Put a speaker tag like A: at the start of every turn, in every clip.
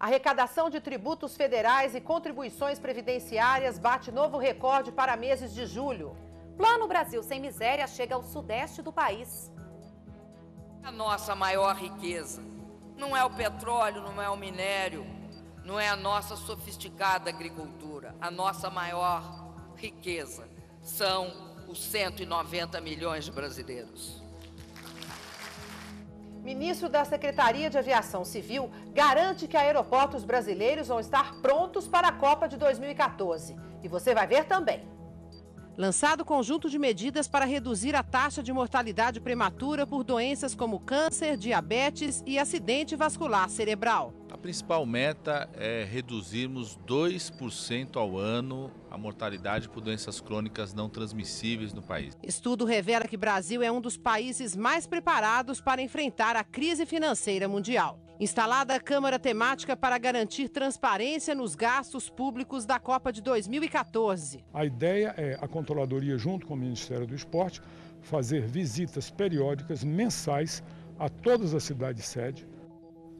A: A arrecadação de tributos federais e contribuições previdenciárias bate
B: novo recorde para meses de julho. Plano Brasil Sem Miséria chega ao sudeste do país.
C: A nossa maior riqueza não é o petróleo, não é o minério, não é a nossa sofisticada agricultura. A nossa maior riqueza são os 190 milhões de brasileiros.
A: Ministro da Secretaria de Aviação Civil garante que aeroportos brasileiros vão estar prontos para a Copa de 2014. E você vai ver também lançado conjunto de medidas para reduzir a taxa de mortalidade prematura por doenças como câncer, diabetes e acidente vascular cerebral.
D: A principal meta é reduzirmos 2% ao ano a mortalidade por doenças crônicas não transmissíveis no país.
A: Estudo revela que Brasil é um dos países mais preparados para enfrentar a crise financeira mundial. Instalada a Câmara Temática para garantir transparência nos gastos públicos da Copa de 2014.
E: A ideia é a Controladoria, junto com o Ministério do Esporte, fazer visitas periódicas mensais a todas as cidades sede.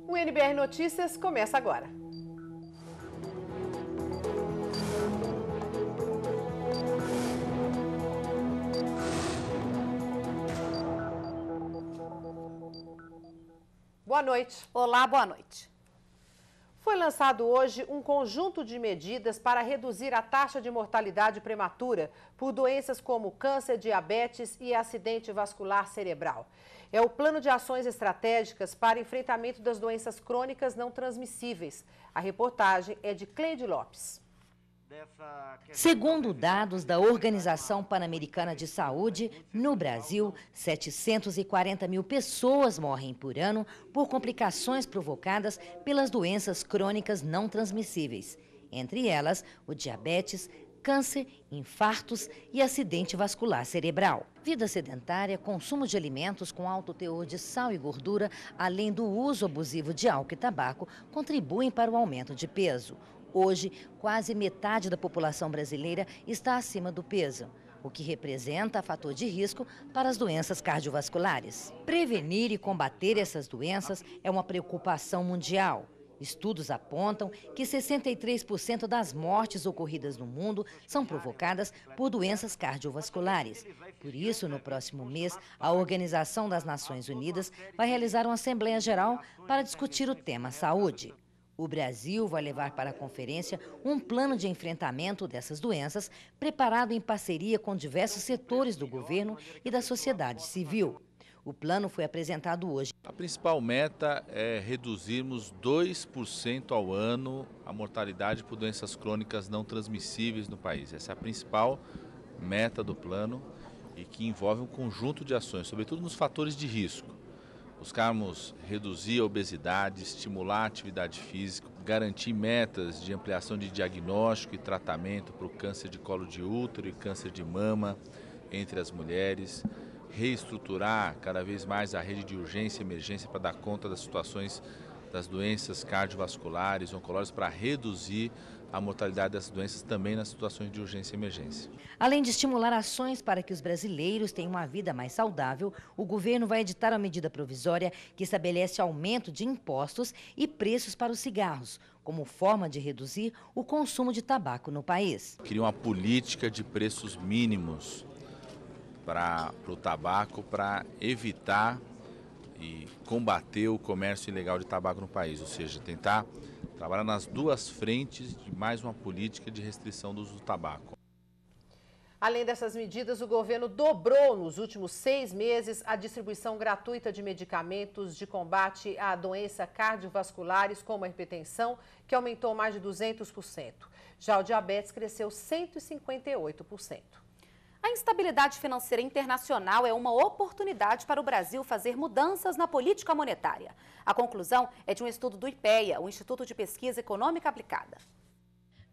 A: O NBR Notícias começa agora.
B: Boa noite. Olá, boa noite.
A: Foi lançado hoje um conjunto de medidas para reduzir a taxa de mortalidade prematura por doenças como câncer, diabetes e acidente vascular cerebral. É o Plano de Ações Estratégicas para Enfrentamento das Doenças Crônicas Não Transmissíveis. A reportagem é de Cleide Lopes.
F: Segundo dados da Organização Pan-Americana de Saúde, no Brasil, 740 mil pessoas morrem por ano por complicações provocadas pelas doenças crônicas não transmissíveis, entre elas o diabetes, câncer, infartos e acidente vascular cerebral. Vida sedentária, consumo de alimentos com alto teor de sal e gordura, além do uso abusivo de álcool e tabaco, contribuem para o aumento de peso. Hoje, quase metade da população brasileira está acima do peso o que representa fator de risco para as doenças cardiovasculares. Prevenir e combater essas doenças é uma preocupação mundial. Estudos apontam que 63% das mortes ocorridas no mundo são provocadas por doenças cardiovasculares. Por isso, no próximo mês, a Organização das Nações Unidas vai realizar uma Assembleia Geral para discutir o tema saúde. O Brasil vai levar para a conferência um plano de enfrentamento dessas doenças, preparado em parceria com diversos setores do governo e da sociedade civil. O plano foi apresentado hoje.
D: A principal meta é reduzirmos 2% ao ano a mortalidade por doenças crônicas não transmissíveis no país. Essa é a principal meta do plano e que envolve um conjunto de ações, sobretudo nos fatores de risco buscarmos reduzir a obesidade, estimular a atividade física, garantir metas de ampliação de diagnóstico e tratamento para o câncer de colo de útero e câncer de mama entre as mulheres, reestruturar cada vez mais a rede de urgência e emergência para dar conta das situações das doenças cardiovasculares, oncológicas, para reduzir a mortalidade das doenças também nas situações de urgência e emergência.
F: Além de estimular ações para que os brasileiros tenham uma vida mais saudável, o governo vai editar a medida provisória que estabelece aumento de impostos e preços para os cigarros, como forma de reduzir o consumo de tabaco no país.
D: Cria uma política de preços mínimos para, para o tabaco para evitar e combater o comércio ilegal de tabaco no país, ou seja, tentar trabalhar nas duas frentes de mais uma política de restrição do uso do tabaco.
A: Além dessas medidas, o governo dobrou nos últimos seis meses a distribuição gratuita de medicamentos de combate à doença cardiovasculares, como a hipertensão, que aumentou mais de 200%. Já o diabetes cresceu
B: 158%. A instabilidade financeira internacional é uma oportunidade para o Brasil fazer mudanças na política monetária. A conclusão é de um estudo do IPEA, o Instituto de Pesquisa Econômica Aplicada.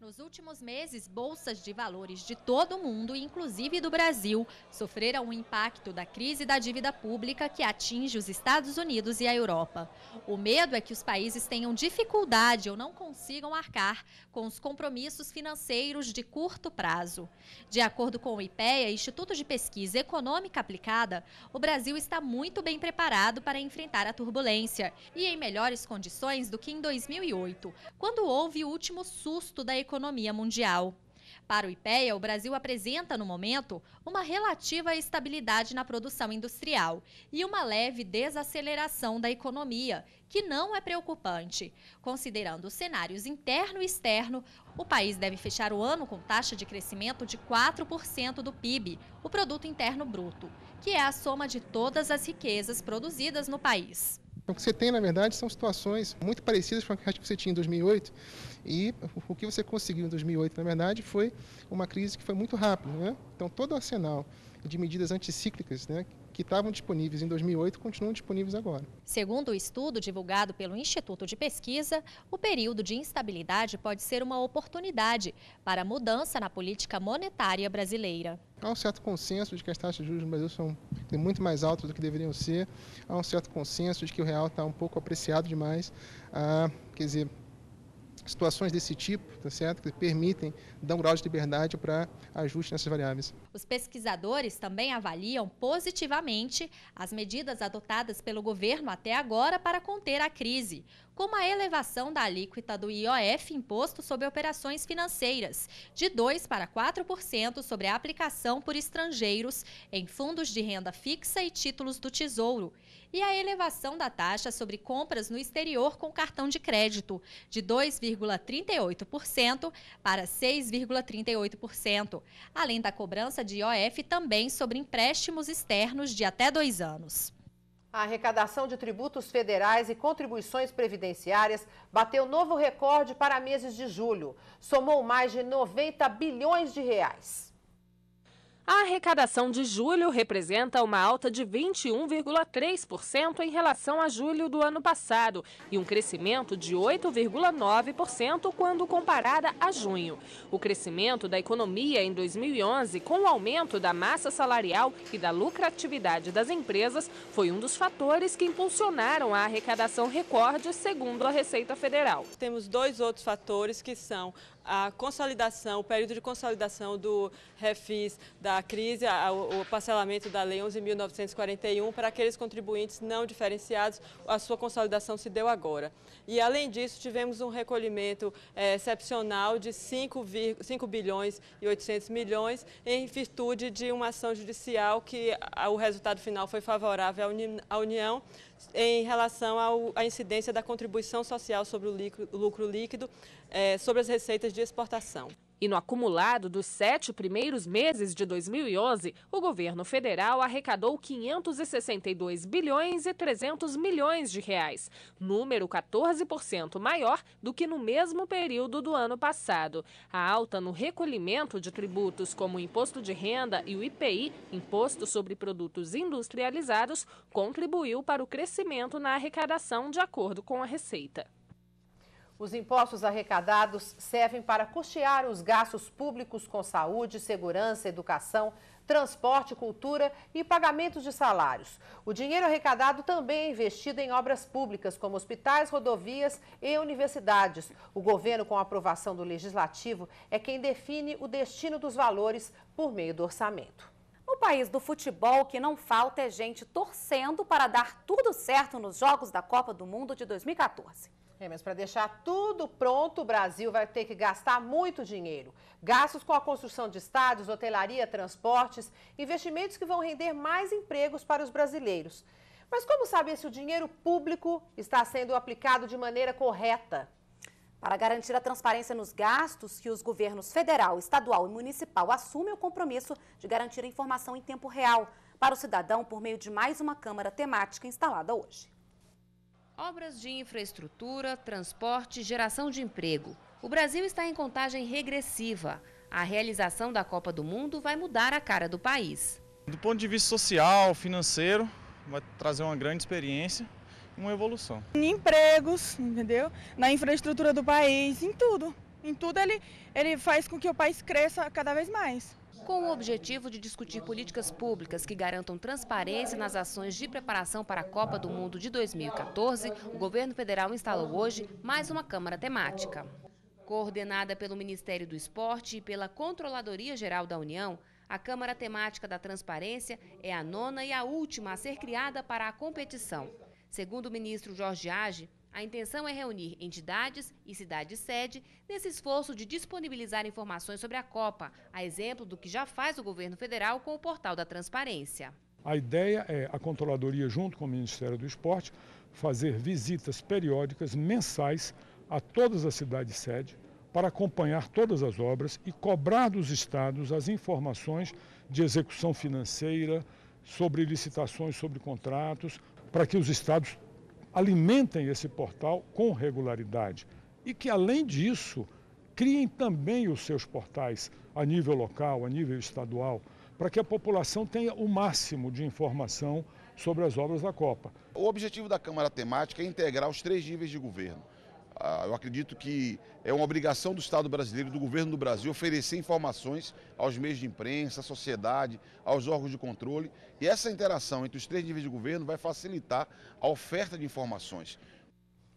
G: Nos últimos meses, bolsas de valores de todo o mundo, inclusive do Brasil, sofreram o impacto da crise da dívida pública que atinge os Estados Unidos e a Europa. O medo é que os países tenham dificuldade ou não consigam arcar com os compromissos financeiros de curto prazo. De acordo com o IPEA, Instituto de Pesquisa Econômica Aplicada, o Brasil está muito bem preparado para enfrentar a turbulência e em melhores condições do que em 2008, quando houve o último susto da economia economia mundial. Para o IPEA, o Brasil apresenta, no momento, uma relativa estabilidade na produção industrial e uma leve desaceleração da economia, que não é preocupante. Considerando os cenários interno e externo, o país deve fechar o ano com taxa de crescimento de 4% do PIB, o Produto Interno Bruto, que é a soma de todas as riquezas produzidas no país.
H: Então, o que você tem, na verdade, são situações muito parecidas com a que você tinha em 2008. E o que você conseguiu em 2008, na verdade, foi uma crise que foi muito rápida. Né? Então, todo o arsenal de medidas anticíclicas né, que estavam disponíveis em 2008 continuam disponíveis agora.
G: Segundo o estudo divulgado pelo Instituto de Pesquisa, o período de instabilidade pode ser uma oportunidade para mudança na política monetária brasileira.
H: Há um certo consenso de que as taxas de juros no Brasil são muito mais altas do que deveriam ser. Há um certo consenso de que o real está um pouco apreciado demais. Ah, quer dizer, situações desse tipo, tá certo? que permitem dar um grau de liberdade para ajuste nessas variáveis.
G: Os pesquisadores também avaliam positivamente as medidas adotadas pelo governo até agora para conter a crise como a elevação da alíquota do IOF, Imposto sobre Operações Financeiras, de 2 para 4% sobre a aplicação por estrangeiros em fundos de renda fixa e títulos do Tesouro, e a elevação da taxa sobre compras no exterior com cartão de crédito, de 2,38% para 6,38%, além da cobrança de IOF também sobre empréstimos externos de até dois anos.
A: A arrecadação de tributos federais e contribuições previdenciárias bateu novo recorde para meses de julho. Somou mais de 90 bilhões de reais.
I: A arrecadação de julho representa uma alta de 21,3% em relação a julho do ano passado e um crescimento de 8,9% quando comparada a junho. O crescimento da economia em 2011, com o aumento da massa salarial e da lucratividade das empresas, foi um dos fatores que impulsionaram a arrecadação recorde, segundo a Receita Federal. Temos dois outros fatores que são a consolidação, o período de consolidação do refis da crise, a, o parcelamento da Lei 11.941 para aqueles contribuintes não diferenciados, a sua consolidação se deu agora. E, além disso, tivemos um recolhimento é, excepcional de 5, 5 bilhões e 800 milhões em virtude de uma ação judicial que a, o resultado final foi favorável à União, em relação à incidência da contribuição social sobre o lucro, lucro líquido, é, sobre as receitas de exportação. E no acumulado dos sete primeiros meses de 2011, o governo federal arrecadou 562 bilhões e 300 milhões de reais, número 14% maior do que no mesmo período do ano passado. A alta no recolhimento de tributos como o imposto de renda e o IPI, imposto sobre produtos industrializados,
A: contribuiu para o crescimento na arrecadação de acordo com a Receita. Os impostos arrecadados servem para custear os gastos públicos com saúde, segurança, educação, transporte, cultura e pagamentos de salários. O dinheiro arrecadado também é investido em obras públicas, como hospitais, rodovias e universidades. O governo, com a aprovação do legislativo, é quem define o destino dos
B: valores por meio do orçamento. No país do futebol, que não falta é gente torcendo para dar tudo certo nos Jogos da Copa do Mundo de 2014. É, mas para
A: deixar tudo pronto, o Brasil vai ter que gastar muito dinheiro. Gastos com a construção de estádios, hotelaria, transportes, investimentos que vão render mais empregos para os brasileiros. Mas como saber se o dinheiro público está sendo aplicado de maneira correta?
B: Para garantir a transparência nos gastos que os governos federal, estadual e municipal assumem o compromisso de garantir a informação em tempo real para o cidadão por meio de mais uma Câmara temática instalada hoje. Obras de infraestrutura, transporte, geração de emprego. O Brasil está em contagem regressiva. A realização da Copa do Mundo vai mudar a cara do país.
J: Do ponto de vista social, financeiro, vai trazer uma grande experiência e uma evolução.
B: Em empregos, entendeu? Na infraestrutura do país, em tudo. Em tudo ele, ele faz com que o país cresça cada vez mais com o objetivo de discutir políticas públicas que garantam transparência nas ações de preparação para a Copa do Mundo de 2014, o governo federal instalou hoje mais uma Câmara Temática. Coordenada pelo Ministério do Esporte e pela Controladoria Geral da União, a Câmara Temática da Transparência é a nona e a última a ser criada para a competição. Segundo o ministro Jorge Age, a intenção é reunir entidades e cidades-sede nesse esforço de disponibilizar informações sobre a Copa, a exemplo do que já faz o governo federal com o portal da transparência.
E: A ideia é a controladoria, junto com o Ministério do Esporte, fazer visitas periódicas, mensais, a todas as cidades-sede para acompanhar todas as obras e cobrar dos estados as informações de execução financeira, sobre licitações, sobre contratos, para que os estados alimentem esse portal com regularidade e que, além disso, criem também os seus portais a nível local, a nível estadual, para que a população tenha o máximo de informação sobre as obras da Copa.
J: O objetivo da Câmara Temática é integrar os três níveis de governo. Ah, eu acredito que é uma obrigação do Estado brasileiro, do governo do Brasil, oferecer informações aos meios de imprensa, à sociedade, aos órgãos de controle. E essa interação entre os três níveis de governo vai facilitar a oferta de informações.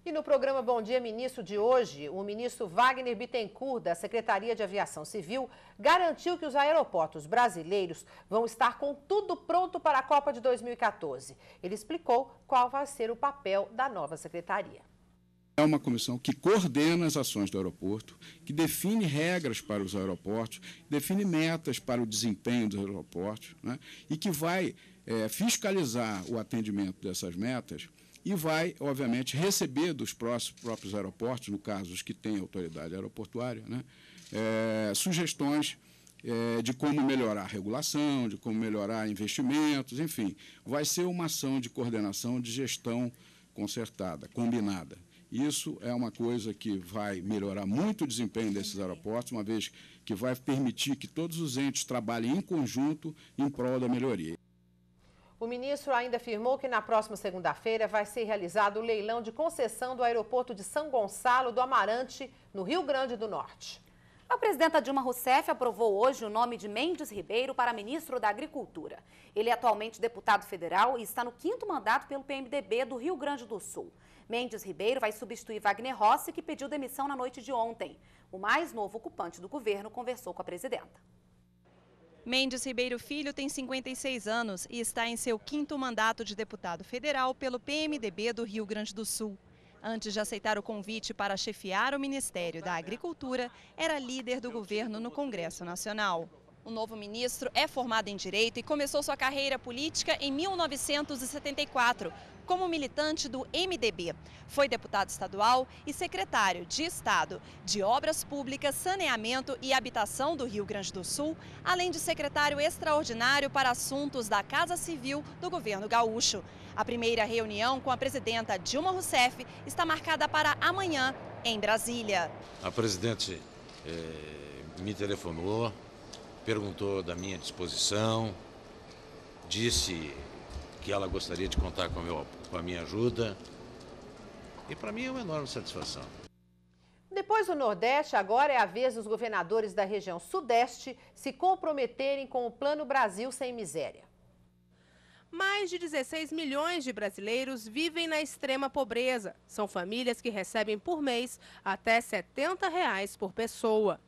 A: E no programa Bom Dia Ministro de hoje, o ministro Wagner Bittencourt, da Secretaria de Aviação Civil, garantiu que os aeroportos brasileiros vão estar com tudo pronto para a Copa de 2014. Ele explicou qual vai ser o papel da nova secretaria
E: é uma comissão que coordena as ações do aeroporto, que define regras para os aeroportos, define metas para o desempenho dos aeroportos, né, e que vai é, fiscalizar o atendimento dessas metas e vai, obviamente, receber dos próprios aeroportos, no caso, os que têm autoridade aeroportuária, né, é, sugestões é, de como melhorar a regulação, de como melhorar investimentos, enfim. Vai ser uma ação de coordenação, de gestão consertada, combinada. Isso é uma coisa que vai melhorar muito o desempenho desses aeroportos, uma vez que vai permitir que todos os entes trabalhem em conjunto em prol da melhoria.
A: O ministro ainda afirmou que na próxima segunda-feira vai ser realizado o leilão de concessão do aeroporto de São Gonçalo
B: do Amarante, no Rio Grande do Norte. A presidenta Dilma Rousseff aprovou hoje o nome de Mendes Ribeiro para ministro da Agricultura. Ele é atualmente deputado federal e está no quinto mandato pelo PMDB do Rio Grande do Sul. Mendes Ribeiro vai substituir Wagner Rossi, que pediu demissão na noite de ontem. O mais novo ocupante do governo conversou com a presidenta.
G: Mendes Ribeiro Filho tem 56 anos e está em seu quinto mandato de deputado federal pelo PMDB do Rio Grande do Sul. Antes de aceitar o convite para chefiar o Ministério da Agricultura, era líder do governo no Congresso Nacional. O novo ministro é formado em Direito e começou sua carreira política em 1974, como militante do MDB. Foi deputado estadual e secretário de Estado de Obras Públicas, Saneamento e Habitação do Rio Grande do Sul, além de secretário extraordinário para assuntos da Casa Civil do governo gaúcho. A primeira reunião com a presidenta Dilma Rousseff está marcada para amanhã em Brasília.
D: A presidente eh, me telefonou, perguntou da minha disposição, disse que ela gostaria de contar com a, meu, com a minha ajuda. E para mim é uma enorme satisfação.
A: Depois do Nordeste, agora é a vez dos governadores da região Sudeste se comprometerem com o Plano Brasil Sem Miséria. Mais de 16
I: milhões de brasileiros vivem na extrema pobreza. São famílias que recebem por mês até R$ 70 reais por pessoa.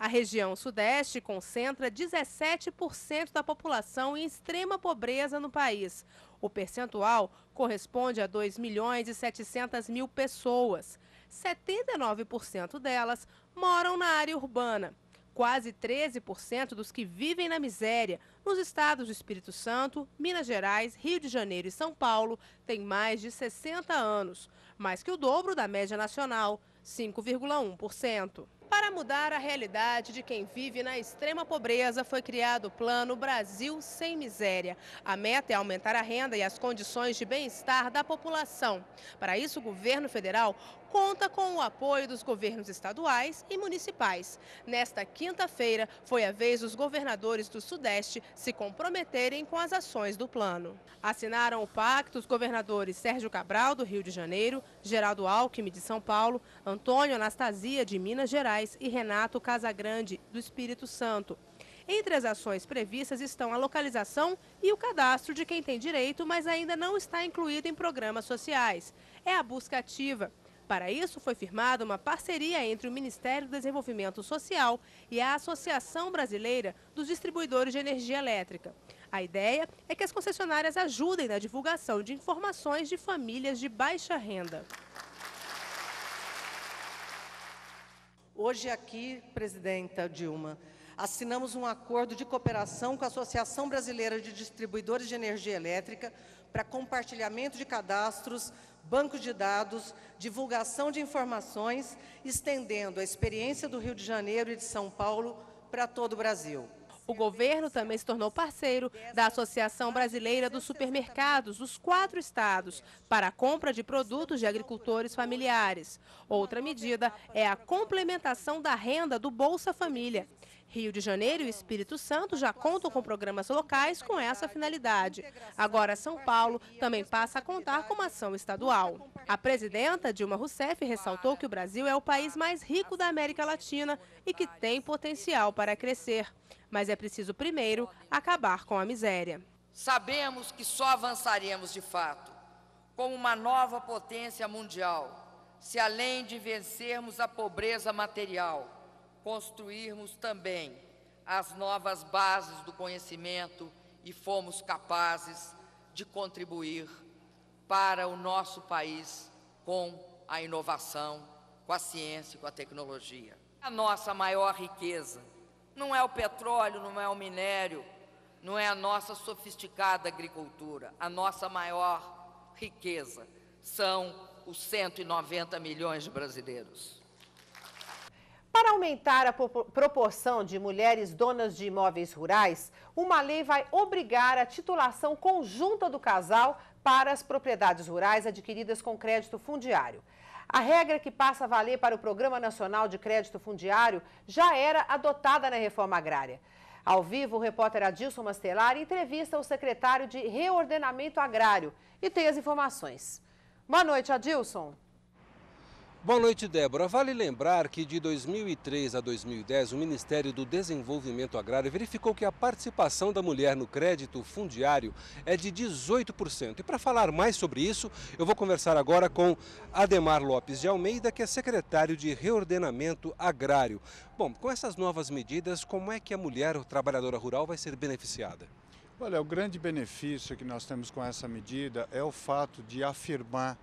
I: A região Sudeste concentra 17% da população em extrema pobreza no país. O percentual corresponde a 2 milhões e 700 mil pessoas. 79% delas moram na área urbana. Quase 13% dos que vivem na miséria nos estados do Espírito Santo, Minas Gerais, Rio de Janeiro e São Paulo têm mais de 60 anos, mais que o dobro da média nacional, 5,1%. Para mudar a realidade de quem vive na extrema pobreza, foi criado o Plano Brasil Sem Miséria. A meta é aumentar a renda e as condições de bem-estar da população. Para isso, o governo federal conta com o apoio dos governos estaduais e municipais. Nesta quinta-feira, foi a vez dos governadores do Sudeste se comprometerem com as ações do plano. Assinaram o pacto os governadores Sérgio Cabral, do Rio de Janeiro, Geraldo Alckmin, de São Paulo, Antônio Anastasia, de Minas Gerais e Renato Casagrande, do Espírito Santo. Entre as ações previstas estão a localização e o cadastro de quem tem direito, mas ainda não está incluído em programas sociais. É a busca ativa. Para isso, foi firmada uma parceria entre o Ministério do Desenvolvimento Social e a Associação Brasileira dos Distribuidores de Energia Elétrica. A ideia é que as concessionárias ajudem na divulgação de informações de famílias de baixa renda. Hoje aqui, presidenta Dilma, assinamos um acordo de cooperação com a Associação Brasileira de Distribuidores de Energia Elétrica para compartilhamento de cadastros banco de dados, divulgação de informações, estendendo a experiência do Rio de Janeiro e de São Paulo para todo o Brasil. O governo também se tornou parceiro da Associação Brasileira dos Supermercados dos quatro estados para a compra de produtos de agricultores familiares. Outra medida é a complementação da renda do Bolsa Família. Rio de Janeiro e Espírito Santo já contam com programas locais com essa finalidade. Agora, São Paulo também passa a contar com uma ação estadual. A presidenta Dilma Rousseff ressaltou que o Brasil é o país mais rico da América Latina e que tem potencial para crescer. Mas é preciso, primeiro, acabar com a miséria.
C: Sabemos que só avançaremos de fato como uma nova potência mundial se, além de vencermos a pobreza material, construirmos também as novas bases do conhecimento e fomos capazes de contribuir para o nosso país com a inovação, com a ciência, com a tecnologia. A nossa maior riqueza não é o petróleo, não é o minério, não é a nossa sofisticada agricultura. A nossa maior riqueza são os 190 milhões de brasileiros.
A: Para aumentar a proporção de mulheres donas de imóveis rurais, uma lei vai obrigar a titulação conjunta do casal para as propriedades rurais adquiridas com crédito fundiário. A regra que passa a valer para o Programa Nacional de Crédito Fundiário já era adotada na reforma agrária. Ao vivo, o repórter Adilson Mastelar entrevista o secretário de Reordenamento Agrário e tem as informações. Boa noite, Adilson.
H: Boa noite, Débora. Vale lembrar que de 2003 a 2010, o Ministério do Desenvolvimento Agrário verificou que a participação da mulher no crédito fundiário é de 18%. E para falar mais sobre isso, eu vou conversar agora com Ademar Lopes de Almeida, que é secretário de Reordenamento Agrário. Bom, com essas novas medidas, como é que a mulher trabalhadora rural vai ser beneficiada?
J: Olha, o grande benefício que nós temos com essa medida é o fato de afirmar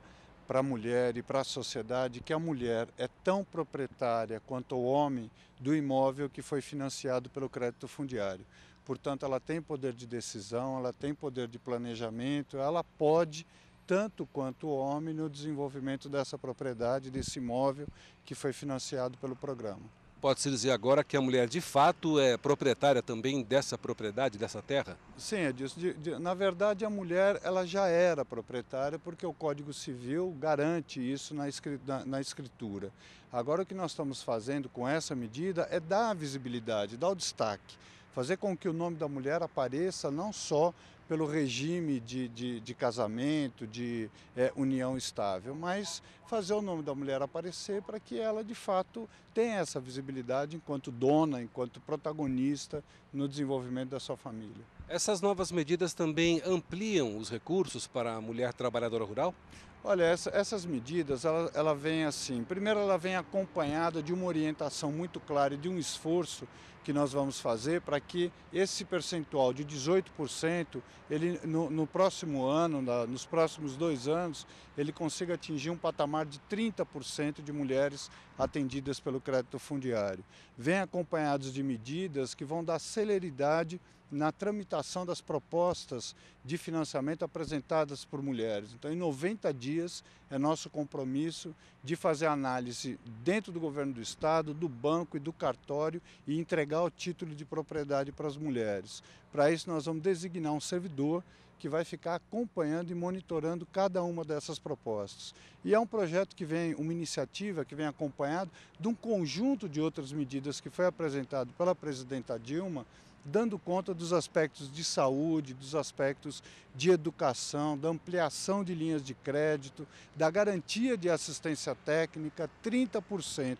J: para a mulher e para a sociedade que a mulher é tão proprietária quanto o homem do imóvel que foi financiado pelo crédito fundiário. Portanto, ela tem poder de decisão, ela tem poder de planejamento, ela pode tanto quanto o homem no desenvolvimento dessa propriedade, desse imóvel que foi financiado pelo programa.
H: Pode-se dizer agora que a mulher de fato é proprietária também dessa propriedade, dessa terra?
J: Sim, é disso. De, de, na verdade, a mulher ela já era proprietária porque o Código Civil garante isso na, na, na escritura. Agora, o que nós estamos fazendo com essa medida é dar visibilidade, dar o destaque fazer com que o nome da mulher apareça não só pelo regime de, de, de casamento, de é, união estável, mas fazer o nome da mulher aparecer para que ela, de fato, tenha essa visibilidade enquanto dona, enquanto protagonista no desenvolvimento da sua família.
H: Essas novas medidas também ampliam os recursos para
J: a mulher trabalhadora rural? Olha, essa, essas medidas, ela, ela vem assim, primeiro ela vem acompanhada de uma orientação muito clara e de um esforço que nós vamos fazer para que esse percentual de 18%, ele no, no próximo ano, na, nos próximos dois anos, ele consiga atingir um patamar de 30% de mulheres atendidas pelo crédito fundiário. Vem acompanhados de medidas que vão dar celeridade na tramitação das propostas de financiamento apresentadas por mulheres. Então, em 90 dias, é nosso compromisso de fazer análise dentro do governo do Estado, do banco e do cartório e entregar o título de propriedade para as mulheres. Para isso, nós vamos designar um servidor que vai ficar acompanhando e monitorando cada uma dessas propostas. E é um projeto que vem, uma iniciativa que vem acompanhado de um conjunto de outras medidas que foi apresentado pela presidenta Dilma dando conta dos aspectos de saúde, dos aspectos de educação, da ampliação de linhas de crédito, da garantia de assistência técnica, 30%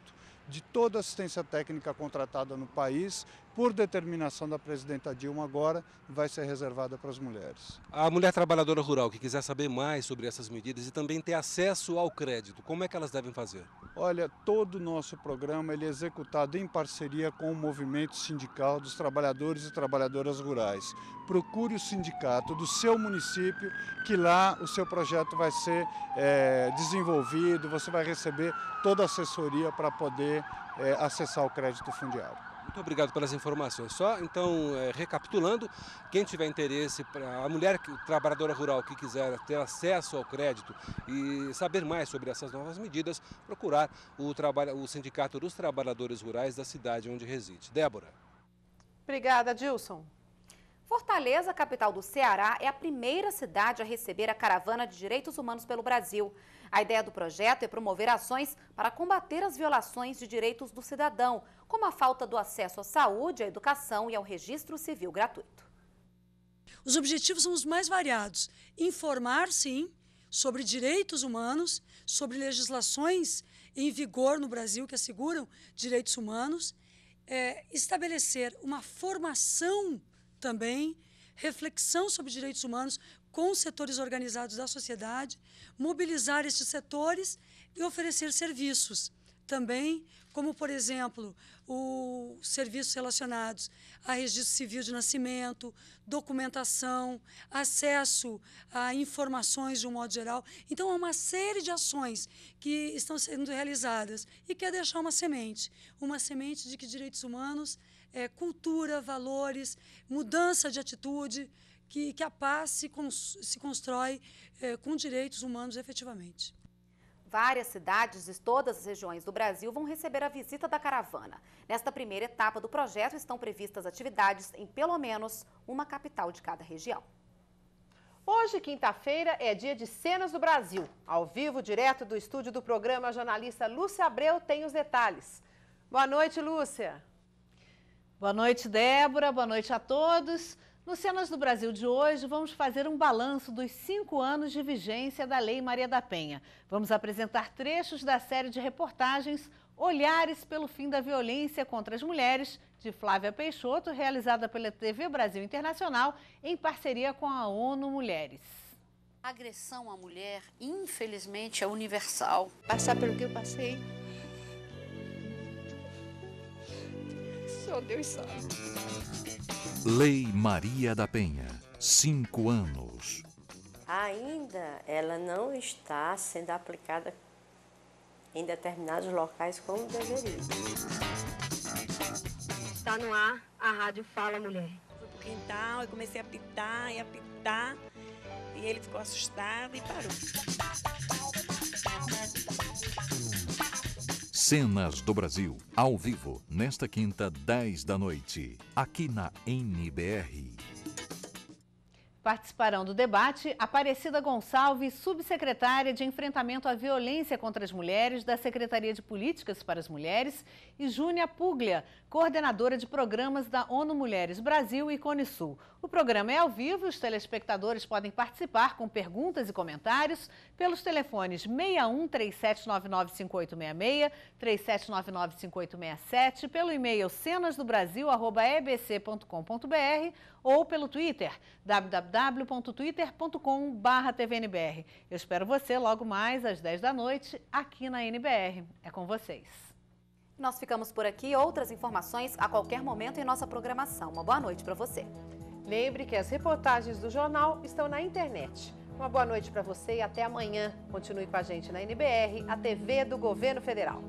J: de toda assistência técnica contratada no país por determinação da presidenta Dilma agora, vai ser reservada para as mulheres.
H: A mulher trabalhadora rural que quiser saber mais sobre essas medidas e também ter acesso ao crédito, como é que elas devem fazer?
J: Olha, todo o nosso programa ele é executado em parceria com o movimento sindical dos trabalhadores e trabalhadoras rurais. Procure o sindicato do seu município, que lá o seu projeto vai ser é, desenvolvido, você vai receber toda a assessoria para poder é, acessar o crédito fundiário.
H: Muito obrigado pelas informações. Só, então, é, recapitulando, quem tiver interesse, a mulher trabalhadora rural que quiser ter acesso ao crédito e saber mais sobre essas novas medidas, procurar o, o Sindicato dos Trabalhadores Rurais da cidade onde reside. Débora.
B: Obrigada, Dilson. Fortaleza, capital do Ceará, é a primeira cidade a receber a caravana de direitos humanos pelo Brasil. A ideia do projeto é promover ações para combater as violações de direitos do cidadão, como a falta do acesso à saúde, à educação e ao registro civil gratuito.
C: Os objetivos são os mais variados: informar, sim, sobre direitos humanos, sobre legislações em vigor no Brasil que asseguram direitos humanos, é, estabelecer uma formação também, reflexão sobre direitos humanos com os setores organizados da sociedade, mobilizar esses setores e oferecer serviços também, como, por exemplo, os serviços relacionados a registro civil de nascimento, documentação, acesso a informações de um modo geral. Então, há uma série de ações que estão sendo realizadas e quer deixar uma semente uma semente de que direitos humanos, é, cultura, valores, mudança de atitude. Que, que a paz se, cons se constrói
B: é, com direitos humanos efetivamente várias cidades de todas as regiões do Brasil vão receber a visita da caravana. Nesta primeira etapa do projeto estão previstas atividades em pelo menos uma capital de cada região. Hoje, quinta-feira,
A: é dia de Cenas do Brasil. Ao vivo, direto do estúdio do programa, a jornalista Lúcia Abreu tem os detalhes. Boa noite, Lúcia. Boa noite, Débora.
K: Boa noite a todos. No Cenas do Brasil de hoje, vamos fazer um balanço dos cinco anos de vigência da Lei Maria da Penha. Vamos apresentar trechos da série de reportagens Olhares pelo Fim da Violência contra as Mulheres, de Flávia Peixoto, realizada pela TV Brasil Internacional, em parceria com a ONU Mulheres.
B: A
C: agressão à
K: mulher, infelizmente, é universal. Passar pelo que eu passei
C: Só Deus sabe.
D: Lei Maria da Penha, cinco anos.
G: Ainda ela não está sendo aplicada em determinados locais como deveria.
C: Está no ar a rádio Fala Mulher. Fui pro quintal e comecei a apitar e apitar. E ele ficou assustado e parou.
D: Cenas do Brasil, ao vivo, nesta quinta, 10 da noite, aqui na NBR.
K: Participarão do debate Aparecida Gonçalves, subsecretária de Enfrentamento à Violência contra as Mulheres da Secretaria de Políticas para as Mulheres, e Júnia Puglia, coordenadora de programas da ONU Mulheres Brasil e Cone Sul. O programa é ao vivo, os telespectadores podem participar com perguntas e comentários pelos telefones 61 3799 3799 5867, pelo e-mail cenasdobrasil@ebc.com.br ou pelo Twitter, www.twitter.com/tvnbr. Eu espero você logo mais às 10 da noite aqui na NBR. É com vocês.
B: Nós ficamos por aqui. Outras informações a qualquer momento em nossa programação. Uma boa noite para você. Lembre que as reportagens do jornal estão na internet. Uma boa noite
A: para você e até amanhã. Continue com a gente na NBR, a TV do Governo Federal.